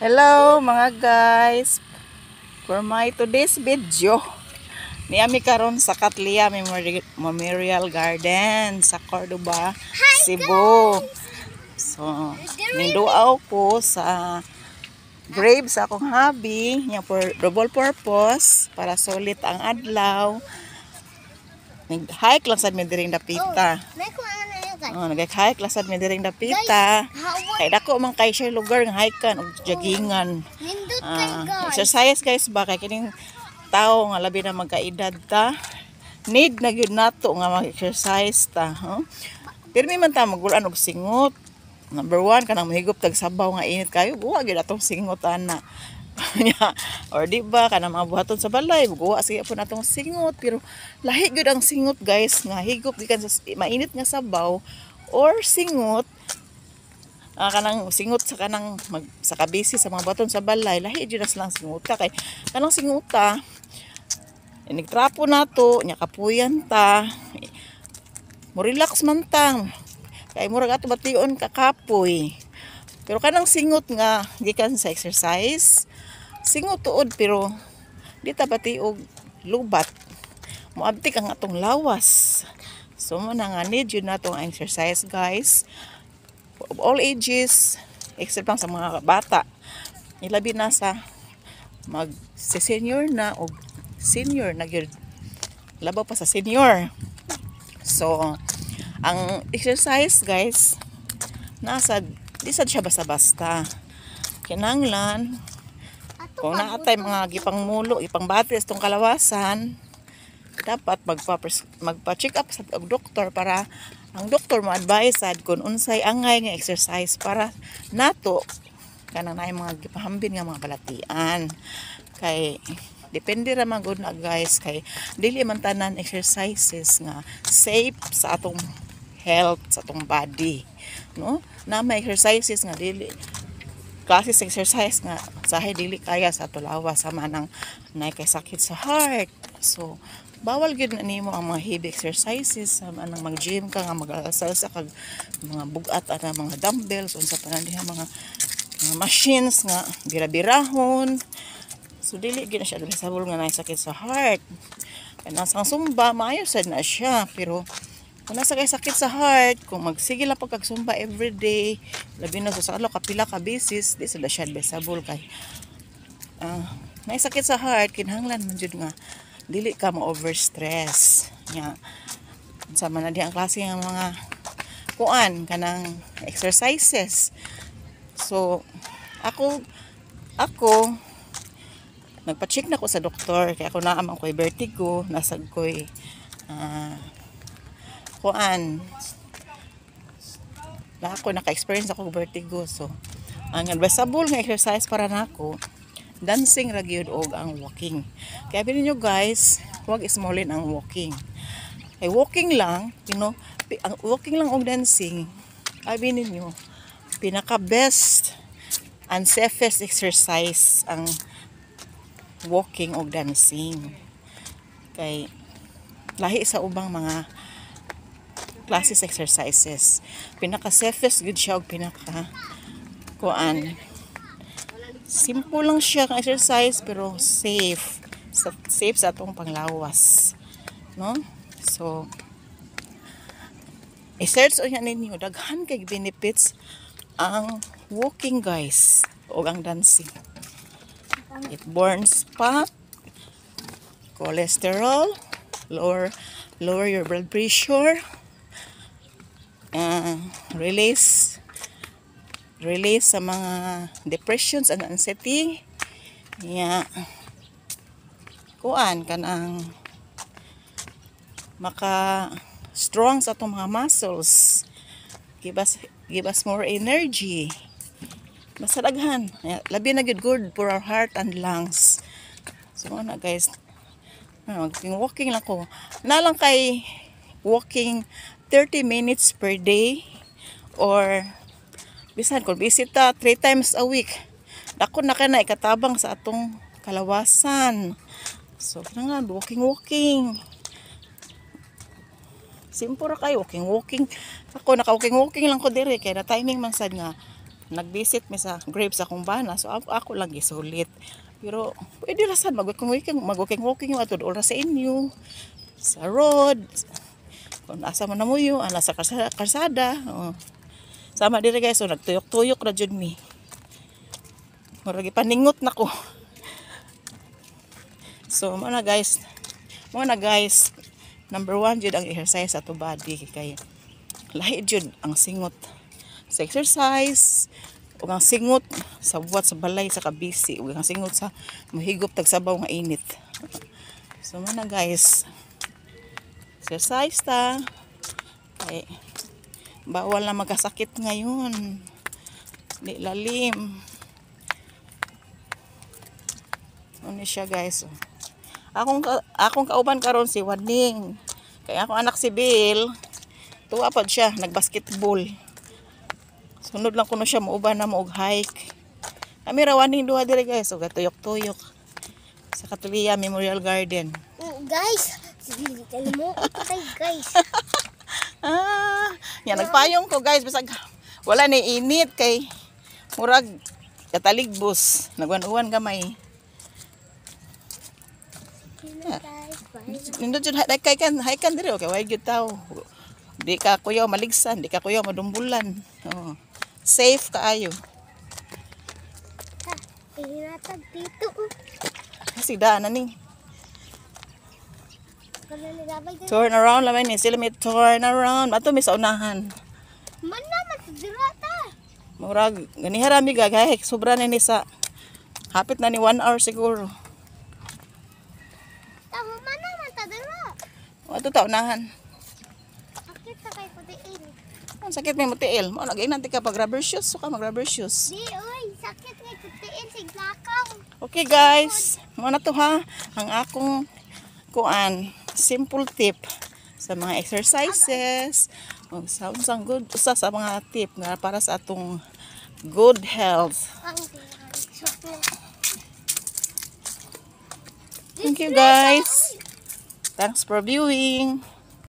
Hello mga guys. For my today's video, niami karon sa Katlia Memorial Garden sa Cordoba, Cebu. Guys. So, ninduaw ko sa grave akong hobby, niya for double purpose para sulit ang adlaw. Nag-hike lang sa Mediring Dapita. Oh, Oh, nagay-hike lasad mi diring dapita. Kay dako man kay share lugar nga hikean og joggingan. Nindot ah, kay guys. Exercise guys ba kay kining tao nga labi na magkaedad ta. Need na gyud nato nga mag-exercise ta, huh? Pirmi man ta magulan og singot. Number one, kanang mahigop tag sabaw nga init kayo. Buwa gyud atong singot ana niya or di ba kana mabuhaton sa balay guwa sige po natong singot pero lahi gud ang singot guys nga higop gikan sa mainit nga sabaw or singot uh, kanang singot sa kanang mag, sa kabisi sa mga baton sa balay lahi jud lang singuta kay kanang singuta inigtrapo nato nya kapuyan ta mo relax man ta kay murag ato bation kakapoy pero kanang singot nga gikan sa exercise singo pero di tabati pati og lubat moabtik ang atong lawas so mo na nga need yun natong exercise guys of all ages except lang sa mga bata ilabi na sa mag si senior na o senior na gyud labaw pa sa senior so ang exercise guys nasa di sad siya basta-basta kinanglan kung naatay mga gipang mulo, ipang batres tong kalawasan, dapat magpa magpa-check up sa doktor para ang doktor mo advise sad kung unsay angay nga exercise para nato kanang naay mga gipahambin nga mga balatian kay depende ra man na guys kay dili man tanan exercises nga safe sa atong health sa atong body no na may exercises nga dili klase sa exercise nga sa dili kaya sa tulawa sama manang naay kay sakit sa heart so bawal gyud na nimo ang mga heavy exercises sama nang mag-gym ka nga mag-alasal sa kag mga bugat at mga dumbbells unsa pa man diha mga, mga machines nga birabirahon so dili gyud na siya sabol nga naay sakit sa heart kanang sang sumba maayo sad na siya pero nasa sa sakit sa heart. Kung magsige lang pagkagsumba everyday, labi na sa salo, kapila ka bisis, di sila siya besabol kay. Uh, ah, may sakit sa heart, kinhanglan man jud nga. Dili ka ma-overstress. Nga, sama na di ang klase ng mga kuan, kanang exercises. So, ako, ako, nagpa-check na ko sa doktor kaya ako na amang ko'y vertigo nasag ko'y uh, kuan na ako naka-experience ako vertigo so ang advisable nga exercise para nako dancing ra gyud og ang walking kaya bilin nyo guys wag smallin ang walking ay walking lang you know ang walking lang og dancing ay bilin nyo pinaka best and safest exercise ang walking og dancing kay lahi sa ubang mga classes exercises. Pinaka safest good siya og pinaka kuan. Simple lang siya ang exercise pero safe. Sa, safe sa atong panglawas. No? So I-search o yan ninyo, daghan kay benefits ang walking guys o ang dancing. It burns fat, cholesterol, lower lower your blood pressure, uh, release release sa mga depressions and anxiety niya yeah. kuan kanang maka strong sa itong mga muscles give us, give us more energy masalaghan daghan labi na good good for our heart and lungs so na guys maging ah, walking lang ko na lang kay walking 30 minutes per day or bisan kung bisita 3 times a week dako na kana ikatabang sa atong kalawasan so nga walking walking simpura kay walking walking ako naka walking walking lang ko dire kay na timing man sad nga nagbisit mi sa grapes sa bana so ako, ako lang gisulit pero pwede ra sad mag walking walking mag walking walking atud oras sa inyo sa road kung asa man na mo yun, ang nasa ah, karsada. Oh. Sama dire guys, so nagtuyok-tuyok na jud mi. Murag paningot na ko. So, mo guys. Mo guys. Number one jud ang exercise sa to body kay lahi jud ang singot sa exercise ug ang singot sa buwat sa balay sa kabisi ug ang singot sa mahigop tagsabaw nga init. So, mo na guys mag-exercise ta. Ay, bawal na magkasakit ngayon. Di lalim. Ano siya guys. Akong, akong kauban karon si Wading. Kaya akong anak si Bill. Tuwa pa siya. Nagbasketball. Sunod lang kuno siya. Mauban na mo hike. Kami rawaning duha dire guys. O so, gatuyok-tuyok. Sa Katulia Memorial Garden. Oh, guys, Bilitan mo. Patay, guys. ah, yan, nagpayong ko, guys. Basag, wala na init kay murag kataligbos. Nagwan-uwan gamay. Ah. Nindot yun, kay kan, hay kan diri, okay, why good tao. Di ka kuyaw maligsan, di ka kuyaw madumbulan. Oh. Safe ka ayo. kaayo. Hinatag dito. Kasi daanan ni. Turn around lamay ni sila may turn around. Mato may sa unahan. Man naman sa Murag gani harami gag hay sobra na ni sa hapit na ni 1 hour siguro. Tama man naman ta dira. Ato Sakit sa kay putiil. Ang sakit may mutiil. Mo, lagi nanti ka pag rubber shoes suka mag rubber shoes. Di oy, sakit ngay putiil siglakaw. Okay guys, mo na to ha. Ang akong kuan simple tip sa mga exercises o sa unsang good usa sa mga tip nga para sa atong good health thank you guys thanks for viewing